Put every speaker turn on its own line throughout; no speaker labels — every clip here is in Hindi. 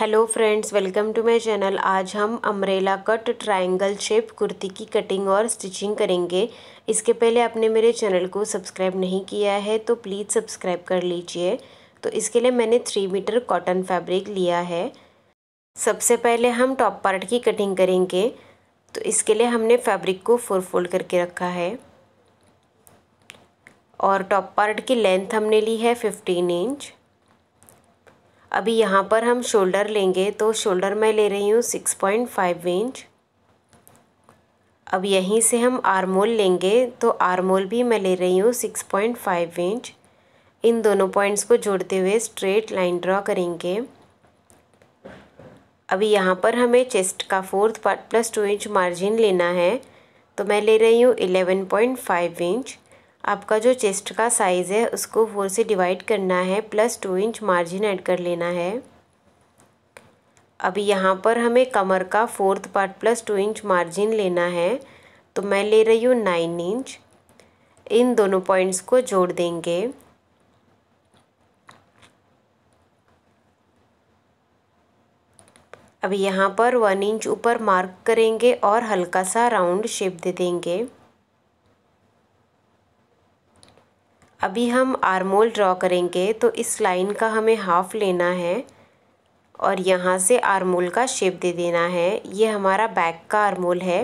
hello friends welcome to my channel आज हम umbrella cut triangle shape kurti की कटिंग और स्टिचिंग करेंगे इसके पहले आपने मेरे चैनल को सब्सक्राइब नहीं किया है तो प्लीज़ सब्सक्राइब कर लीजिए तो इसके लिए मैंने थ्री मीटर कॉटन फैब्रिक लिया है सबसे पहले हम टॉप पार्ट की कटिंग करेंगे तो इसके लिए हमने फैब्रिक को फोर फोल्ड करके रखा है और टॉप पार्ट की लेंथ हमने ली है फिफ्टीन इंच अभी यहाँ पर हम शोल्डर लेंगे तो शोल्डर मैं ले रही हूँ सिक्स पॉइंट फाइव इंच अब यहीं से हम आरमोल लेंगे तो आरमोल भी मैं ले रही हूँ सिक्स पॉइंट फाइव इंच इन दोनों पॉइंट्स को जोड़ते हुए स्ट्रेट लाइन ड्रॉ करेंगे अभी यहाँ पर हमें चेस्ट का fourth part plus two inch margin लेना है तो मैं ले रही हूँ इलेवन पॉइंट फाइव इंच आपका जो चेस्ट का साइज़ है उसको फोर से डिवाइड करना है plus two inch margin add कर लेना है अब यहाँ पर हमें कमर का fourth part plus two inch margin लेना है तो मैं ले रही हूँ नाइन इंच इन दोनों पॉइंट्स को जोड़ देंगे अब यहाँ पर वन इंच ऊपर मार्क करेंगे और हल्का सा राउंड शेप दे देंगे अभी हम आर्मोल ड्रॉ करेंगे तो इस लाइन का हमें हाफ लेना है और यहाँ से आर्मोल का शेप दे देना है ये हमारा बैक का आर्मोल है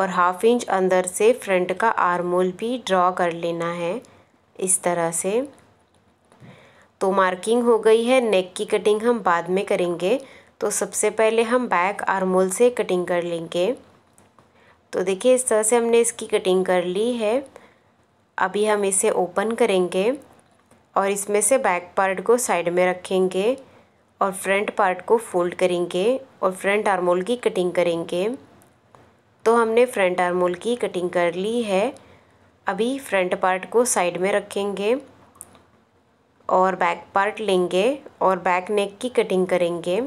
और हाफ इंच अंदर से फ्रंट का आर्मोल भी ड्रॉ कर लेना है इस तरह से तो मार्किंग हो गई है नेक की कटिंग हम बाद में करेंगे तो सबसे पहले हम बैक आर्मोल से कटिंग कर लेंगे तो देखिए इस तरह से हमने इसकी कटिंग कर ली है अभी हम इसे ओपन करेंगे और इसमें से बैक पार्ट को साइड में रखेंगे और फ्रंट पार्ट को फोल्ड करेंगे और फ्रंट आर्मोल की कटिंग करेंगे तो हमने फ्रंट आर्मोल की कटिंग कर ली है अभी फ्रंट पार्ट को साइड में रखेंगे और बैक पार्ट लेंगे और बैक नेक की कटिंग करेंगे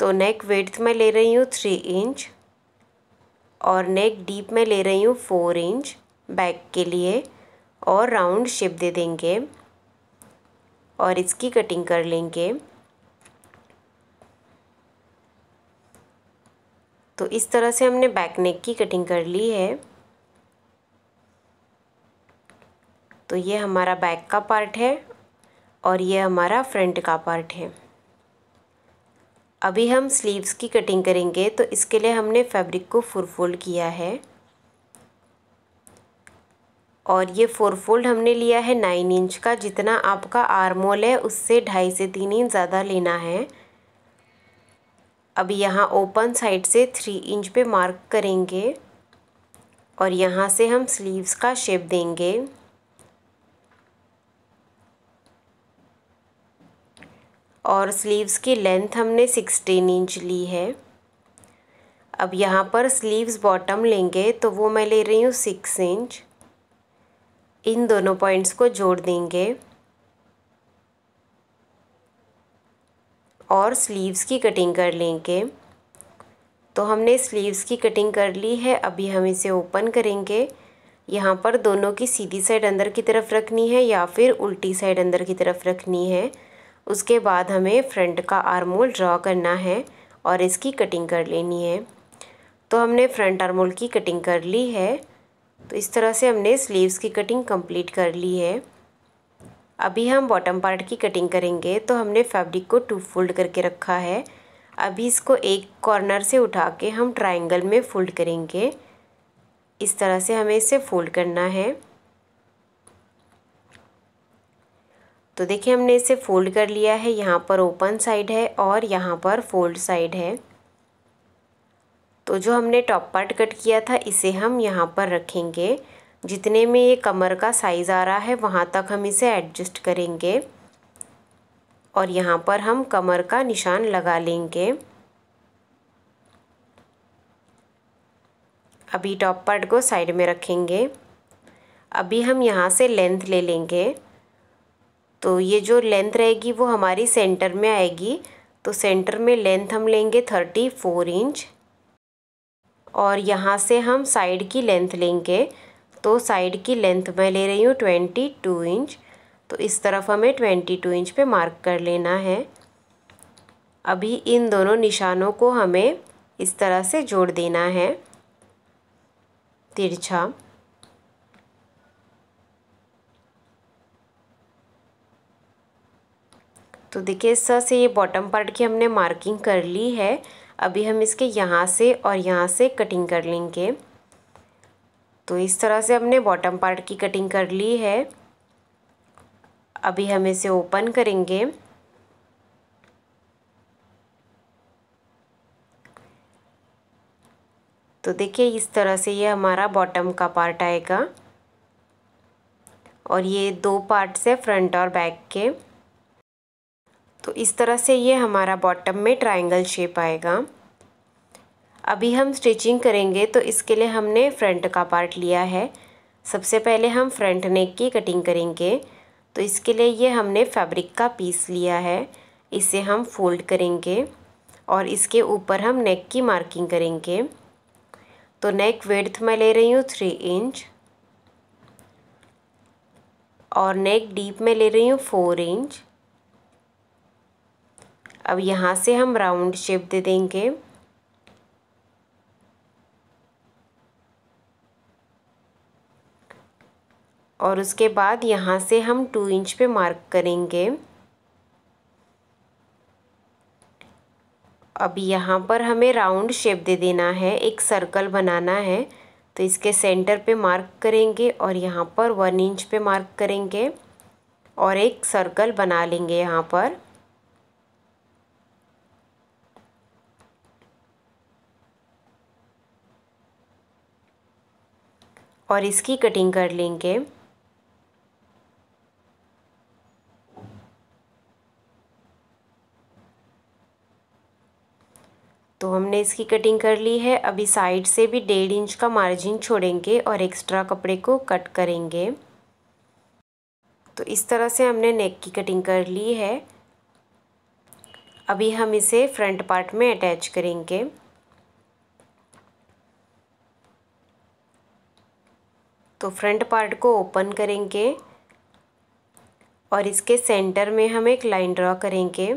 तो नेक वेथ में ले रही हूँ थ्री इंच और नेक डीप में ले रही हूँ फोर इंच बैक के लिए और राउंड शेप दे देंगे और इसकी कटिंग कर लेंगे तो इस तरह से हमने बैक नेक की कटिंग कर ली है तो ये हमारा बैक का पार्ट है और ये हमारा फ्रंट का पार्ट है अभी हम स्लीव्स की कटिंग करेंगे तो इसके लिए हमने फैब्रिक को फुल फोल्ड किया है और ये फोर फोल्ड हमने लिया है नाइन इंच का जितना आपका आर्मोल है उससे ढाई से तीन इंच ज़्यादा लेना है अब यहाँ ओपन साइड से थ्री इंच पे मार्क करेंगे और यहाँ से हम स्लीव्स का शेप देंगे और स्लीव्स की लेंथ हमने सिक्सटीन इंच ली है अब यहाँ पर स्लीव्स बॉटम लेंगे तो वो मैं ले रही हूँ सिक्स इंच इन दोनों पॉइंट्स को जोड़ देंगे और स्लीव्स की कटिंग कर लेंगे तो हमने स्लीव्स की कटिंग कर ली है अभी हम इसे ओपन करेंगे यहाँ पर दोनों की सीधी साइड अंदर की तरफ रखनी है या फिर उल्टी साइड अंदर की तरफ रखनी है उसके बाद हमें फ्रंट का आरमोल ड्रॉ करना है और इसकी कटिंग कर लेनी है तो हमने फ्रंट आर्मोल की कटिंग कर ली है तो इस तरह से हमने स्लीव्स की कटिंग कंप्लीट कर ली है अभी हम बॉटम पार्ट की कटिंग करेंगे तो हमने फैब्रिक को टू फोल्ड करके रखा है अभी इसको एक कॉर्नर से उठा के हम ट्राइंगल में फोल्ड करेंगे इस तरह से हमें इसे फोल्ड करना है तो देखिए हमने इसे फोल्ड कर लिया है यहाँ पर ओपन साइड है और यहाँ पर फोल्ड साइड है तो जो हमने टॉप पार्ट कट किया था इसे हम यहाँ पर रखेंगे जितने में ये कमर का साइज़ आ रहा है वहाँ तक हम इसे एडजस्ट करेंगे और यहाँ पर हम कमर का निशान लगा लेंगे अभी टॉप पार्ट को साइड में रखेंगे अभी हम यहाँ से लेंथ ले लेंगे तो ये जो लेंथ रहेगी वो हमारी सेंटर में आएगी तो सेंटर में लेंथ हम लेंगे थर्टी फोर इंच और यहाँ से हम साइड की लेंथ लेंगे तो साइड की लेंथ मैं ले रही हूँ ट्वेंटी टू इंच तो इस तरफ हमें ट्वेंटी टू इंच पे मार्क कर लेना है अभी इन दोनों निशानों को हमें इस तरह से जोड़ देना है तिरछा तो देखिए स से ये बॉटम पार्ट की हमने मार्किंग कर ली है अभी हम इसके यहाँ से और यहाँ से कटिंग कर लेंगे तो इस तरह से हमने बॉटम पार्ट की कटिंग कर ली है अभी हम इसे ओपन करेंगे तो देखिए इस तरह से ये हमारा बॉटम का पार्ट आएगा और ये दो पार्ट्स है फ्रंट और बैक के तो इस तरह से ये हमारा बॉटम में ट्राइंगल शेप आएगा अभी हम स्टिचिंग करेंगे तो इसके लिए हमने फ्रंट का पार्ट लिया है सबसे पहले हम फ्रंट नेक की कटिंग करेंगे तो इसके लिए ये हमने फैब्रिक का पीस लिया है इसे हम फोल्ड करेंगे और इसके ऊपर हम नेक की मार्किंग करेंगे तो नेक वेड्थ मैं ले रही हूँ थ्री इंच और नेक डीप में ले रही हूँ फोर इंच अब यहाँ से हम राउंड शेप दे देंगे और उसके बाद यहाँ से हम टू इंच पे मार्क करेंगे अब यहाँ पर हमें राउंड शेप दे देना है एक सर्कल बनाना है तो इसके सेंटर पे मार्क करेंगे और यहाँ पर वन इंच पे मार्क करेंगे और एक सर्कल बना लेंगे यहाँ पर और इसकी कटिंग कर लेंगे तो हमने इसकी कटिंग कर ली है अभी साइड से भी डेढ़ इंच का मार्जिन छोड़ेंगे और एक्स्ट्रा कपड़े को कट करेंगे तो इस तरह से हमने नेक की कटिंग कर ली है अभी हम इसे फ्रंट पार्ट में अटैच करेंगे तो फ्रंट पार्ट को ओपन करेंगे और इसके सेंटर में हम एक लाइन ड्रॉ करेंगे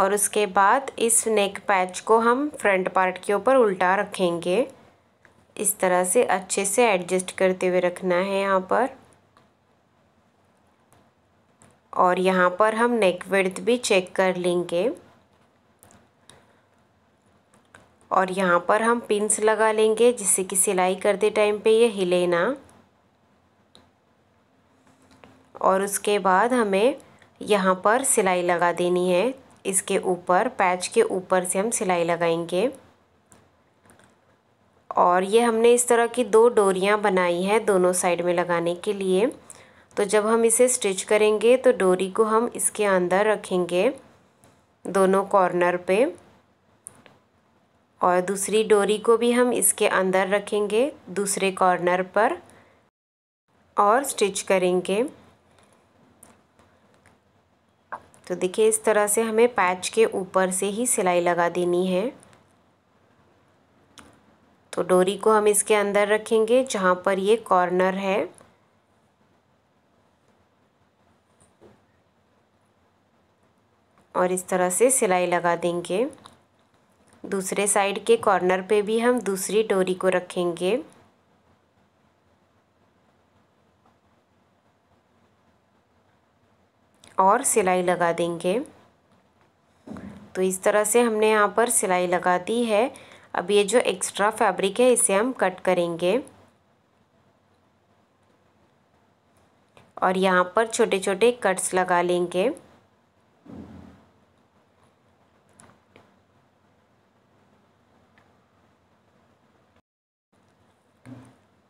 और उसके बाद इस नेक पैच को हम फ्रंट पार्ट के ऊपर उल्टा रखेंगे इस तरह से अच्छे से एडजस्ट करते हुए रखना है यहाँ पर और यहाँ पर हम नेक वर्थ भी चेक कर लेंगे और यहाँ पर हम पिंस लगा लेंगे जिससे कि सिलाई करते टाइम पे ये हिले ना और उसके बाद हमें यहाँ पर सिलाई लगा देनी है इसके ऊपर पैच के ऊपर से हम सिलाई लगाएंगे और ये हमने इस तरह की दो डोरियाँ बनाई हैं दोनों साइड में लगाने के लिए तो जब हम इसे स्टिच करेंगे तो डोरी को हम इसके अंदर रखेंगे दोनों कॉर्नर पे और दूसरी डोरी को भी हम इसके अंदर रखेंगे दूसरे कॉर्नर पर और स्टिच करेंगे तो देखिए इस तरह से हमें पैच के ऊपर से ही सिलाई लगा देनी है तो डोरी को हम इसके अंदर रखेंगे जहाँ पर ये कॉर्नर है और इस तरह से सिलाई लगा देंगे दूसरे साइड के कॉर्नर पे भी हम दूसरी डोरी को रखेंगे और सिलाई लगा देंगे तो इस तरह से हमने यहाँ पर सिलाई लगा दी है अब ये जो एक्स्ट्रा फैब्रिक है इसे हम कट करेंगे और यहाँ पर छोटे छोटे कट्स लगा लेंगे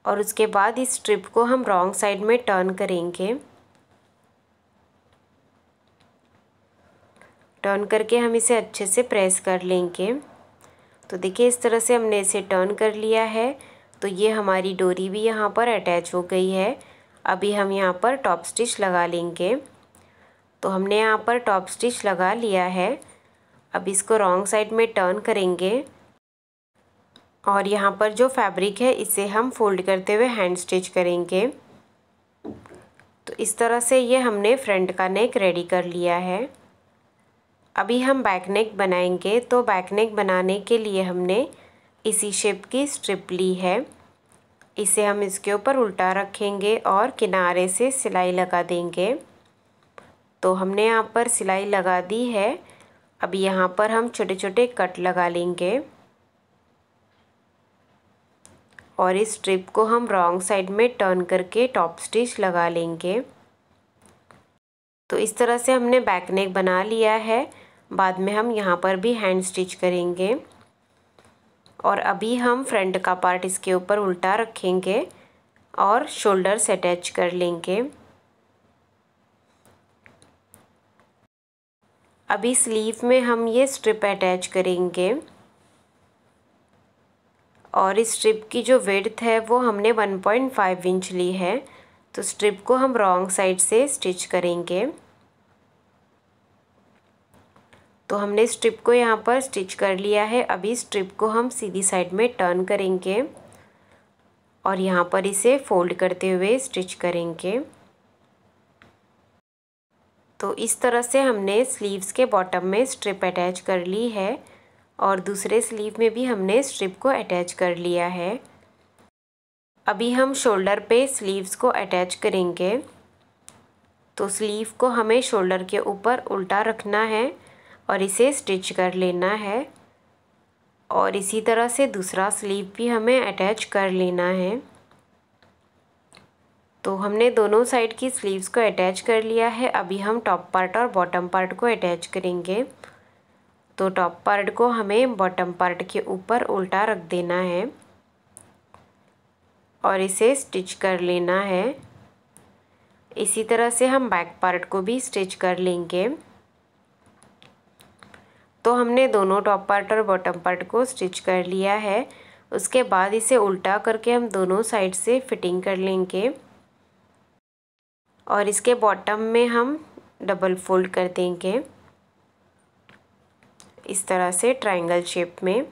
और उसके बाद इस स्ट्रिप को हम रॉन्ग साइड में टर्न करेंगे टर्न करके हम इसे अच्छे से प्रेस कर लेंगे तो देखिए इस तरह से हमने इसे टर्न कर लिया है तो ये हमारी डोरी भी यहाँ पर अटैच हो गई है अभी हम यहाँ पर टॉप स्टिच लगा लेंगे तो हमने यहाँ पर टॉप स्टिच लगा लिया है अब इसको रॉन्ग साइड में टर्न करेंगे और यहाँ पर जो फैब्रिक है इसे हम फोल्ड करते हुए हैंड स्टिच करेंगे तो इस तरह से ये हमने फ्रंट का नेक रेडी कर लिया है अभी हम बैक नेक बनाएंगे तो बैक नेक बनाने के लिए हमने इसी शेप की स्ट्रिप ली है इसे हम इसके ऊपर उल्टा रखेंगे और किनारे से सिलाई लगा देंगे तो हमने यहाँ पर सिलाई लगा दी है अब यहाँ पर हम छोटे छोटे कट लगा लेंगे और इस स्ट्रिप को हम रॉन्ग साइड में टर्न करके टॉप स्टिच लगा लेंगे तो इस तरह से हमने बैक नेक बना लिया है बाद में हम यहाँ पर भी हैंड स्टिच करेंगे और अभी हम फ्रंट का पार्ट इसके ऊपर उल्टा रखेंगे और शोल्डर से अटैच कर लेंगे अभी स्लीव में हम ये स्ट्रिप अटैच करेंगे और इस स्ट्रिप की जो वेड्थ है वो हमने 1.5 इंच ली है तो स्ट्रिप को हम रॉन्ग साइड से स्टिच करेंगे तो हमने स्ट्रिप को यहाँ पर स्टिच कर लिया है अभी स्ट्रिप को हम सीधी साइड में टर्न करेंगे और यहाँ पर इसे फोल्ड करते हुए स्टिच करेंगे तो इस तरह से हमने स्लीव्स के बॉटम में स्ट्रिप अटैच कर ली है और दूसरे स्लीव में भी हमने स्ट्रिप को अटैच कर लिया है अभी हम शोल्डर पे स्लीव्स को अटैच करेंगे तो स्लीव को हमें शोल्डर के ऊपर उल्टा रखना है और इसे स्टिच कर लेना है और इसी तरह से दूसरा स्लीव भी हमें अटैच कर लेना है तो हमने दोनों साइड की स्लीव्स को अटैच कर लिया है अभी हम टॉप पार्ट और बॉटम पार्ट को अटैच करेंगे तो टॉप पार्ट को हमें बॉटम पार्ट के ऊपर उल्टा रख देना है और इसे स्टिच कर लेना है इसी तरह से हम बैक पार्ट को भी स्टिच कर लेंगे तो हमने दोनों टॉप पार्ट और बॉटम पार्ट को स्टिच कर लिया है उसके बाद इसे उल्टा करके हम दोनों साइड से फिटिंग कर लेंगे और इसके बॉटम में हम डबल फोल्ड कर देंगे इस तरह से ट्रायंगल शेप में